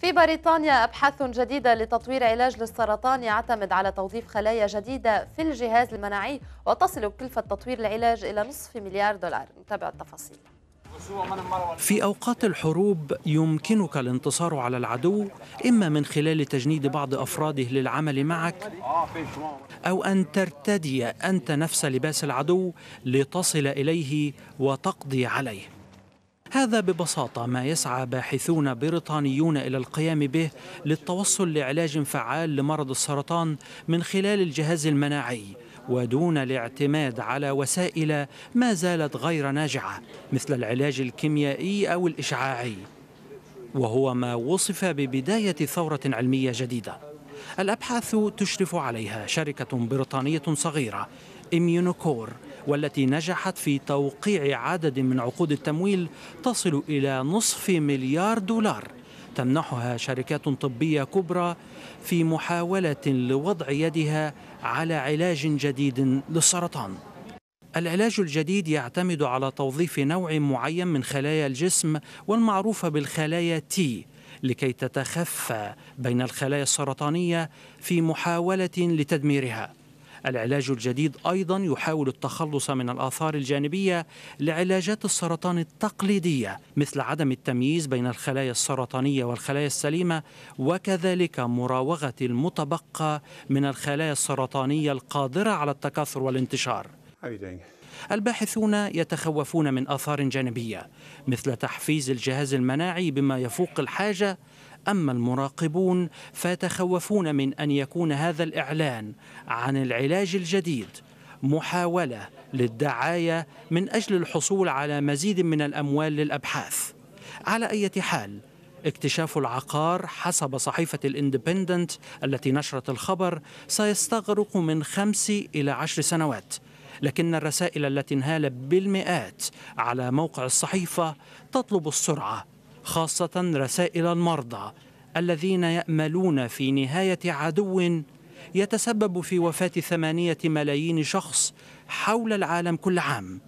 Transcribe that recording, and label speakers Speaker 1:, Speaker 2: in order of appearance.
Speaker 1: في بريطانيا أبحاث جديدة لتطوير علاج للسرطان يعتمد على توظيف خلايا جديدة في الجهاز المناعي وتصل كلفة تطوير العلاج إلى نصف مليار دولار نتابع التفاصيل في أوقات الحروب يمكنك الانتصار على العدو إما من خلال تجنيد بعض أفراده للعمل معك أو أن ترتدي أنت نفس لباس العدو لتصل إليه وتقضي عليه هذا ببساطة ما يسعى باحثون بريطانيون إلى القيام به للتوصل لعلاج فعال لمرض السرطان من خلال الجهاز المناعي ودون الاعتماد على وسائل ما زالت غير ناجعة مثل العلاج الكيميائي أو الإشعاعي وهو ما وصف ببداية ثورة علمية جديدة الأبحاث تشرف عليها شركة بريطانية صغيرة إميونوكور والتي نجحت في توقيع عدد من عقود التمويل تصل إلى نصف مليار دولار تمنحها شركات طبية كبرى في محاولة لوضع يدها على علاج جديد للسرطان العلاج الجديد يعتمد على توظيف نوع معين من خلايا الجسم والمعروفة بالخلايا تي لكي تتخفى بين الخلايا السرطانية في محاولة لتدميرها العلاج الجديد أيضا يحاول التخلص من الآثار الجانبية لعلاجات السرطان التقليدية مثل عدم التمييز بين الخلايا السرطانية والخلايا السليمة وكذلك مراوغة المتبقى من الخلايا السرطانية القادرة على التكاثر والانتشار الباحثون يتخوفون من آثار جانبية مثل تحفيز الجهاز المناعي بما يفوق الحاجة أما المراقبون فيتخوفون من أن يكون هذا الإعلان عن العلاج الجديد محاولة للدعاية من أجل الحصول على مزيد من الأموال للأبحاث على أي حال اكتشاف العقار حسب صحيفة الاندبندنت التي نشرت الخبر سيستغرق من خمس إلى عشر سنوات لكن الرسائل التي انهالت بالمئات على موقع الصحيفة تطلب السرعة خاصة رسائل المرضى الذين يأملون في نهاية عدو يتسبب في وفاة ثمانية ملايين شخص حول العالم كل عام